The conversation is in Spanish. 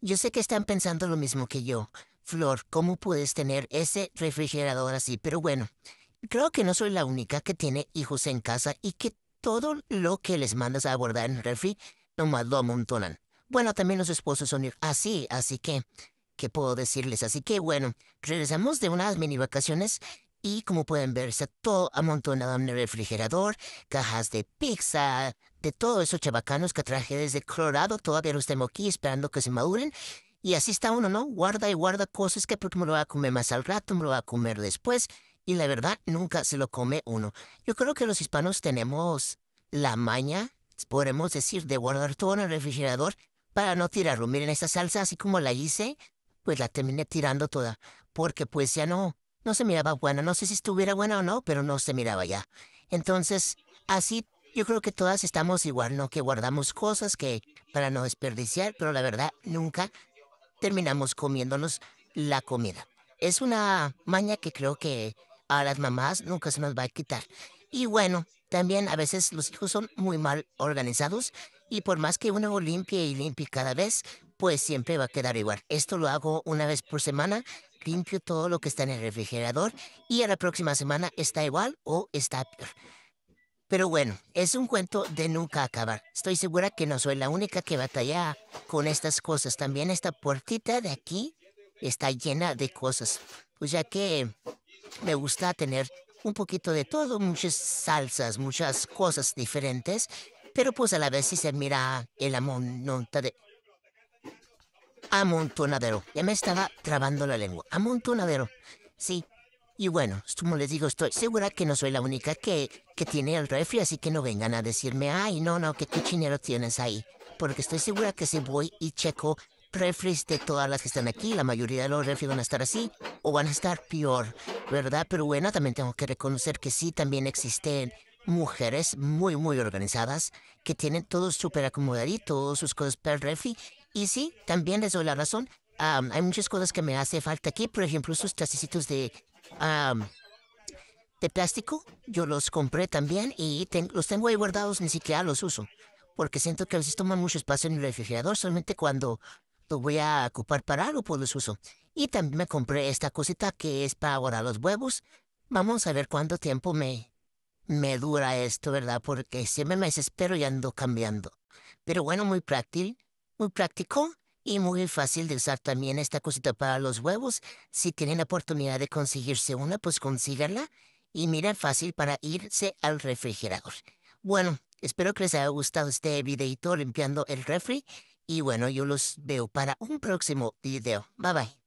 Yo sé que están pensando lo mismo que yo. Flor, ¿cómo puedes tener ese refrigerador así? Pero bueno, creo que no soy la única que tiene hijos en casa y que todo lo que les mandas a abordar en refri, nomás lo amontonan. Bueno, también los esposos son así, ah, así que, ¿qué puedo decirles? Así que bueno, regresamos de unas mini vacaciones y como pueden ver, está todo amontonado en el refrigerador, cajas de pizza, de todos esos chabacanos que traje desde Colorado, todavía los tengo aquí esperando que se maduren. Y así está uno, ¿no? Guarda y guarda cosas que porque me lo va a comer más al rato, me lo va a comer después. Y la verdad, nunca se lo come uno. Yo creo que los hispanos tenemos la maña, podemos decir, de guardar todo en el refrigerador para no tirarlo. Miren, esta salsa, así como la hice, pues la terminé tirando toda. Porque pues ya no, no se miraba buena. No sé si estuviera buena o no, pero no se miraba ya. Entonces, así yo creo que todas estamos igual, ¿no? Que guardamos cosas que para no desperdiciar, pero la verdad nunca terminamos comiéndonos la comida. Es una maña que creo que a las mamás nunca se nos va a quitar. Y bueno, también a veces los hijos son muy mal organizados y por más que uno limpie y limpie cada vez, pues siempre va a quedar igual. Esto lo hago una vez por semana, limpio todo lo que está en el refrigerador y a la próxima semana está igual o está peor. Pero bueno, es un cuento de nunca acabar. Estoy segura que no soy la única que batalla con estas cosas. También esta puertita de aquí está llena de cosas. Pues ya que me gusta tener un poquito de todo, muchas salsas, muchas cosas diferentes, pero pues a la vez si se mira el amontonadero. Amontonadero. Ya me estaba trabando la lengua. Amontonadero. Sí, y bueno, como les digo, estoy segura que no soy la única que, que tiene el refri, así que no vengan a decirme, ay, no, no, que qué tienes ahí. Porque estoy segura que si voy y checo refries de todas las que están aquí, la mayoría de los refres van a estar así o van a estar peor, ¿verdad? Pero bueno, también tengo que reconocer que sí, también existen mujeres muy, muy organizadas que tienen todo súper acomodadito, sus cosas para el refri. Y sí, también les doy la razón. hay muchas cosas que me hace falta aquí, por ejemplo, sus trastecitos de de plástico. Yo los compré también y los tengo ahí guardados, ni siquiera los uso. Porque siento que a veces toman mucho espacio en el refrigerador, solamente cuando lo voy a ocupar para algo, pues los uso. Y también me compré esta cosita que es para guardar los huevos. Vamos a ver cuánto tiempo me, me dura esto, ¿verdad? Porque siempre me desespero y ando cambiando. Pero bueno, muy práctico, muy práctico. Y muy fácil de usar también esta cosita para los huevos. Si tienen la oportunidad de conseguirse una, pues consíganla. Y mira, fácil para irse al refrigerador. Bueno, espero que les haya gustado este videito limpiando el refri. Y bueno, yo los veo para un próximo video. Bye bye.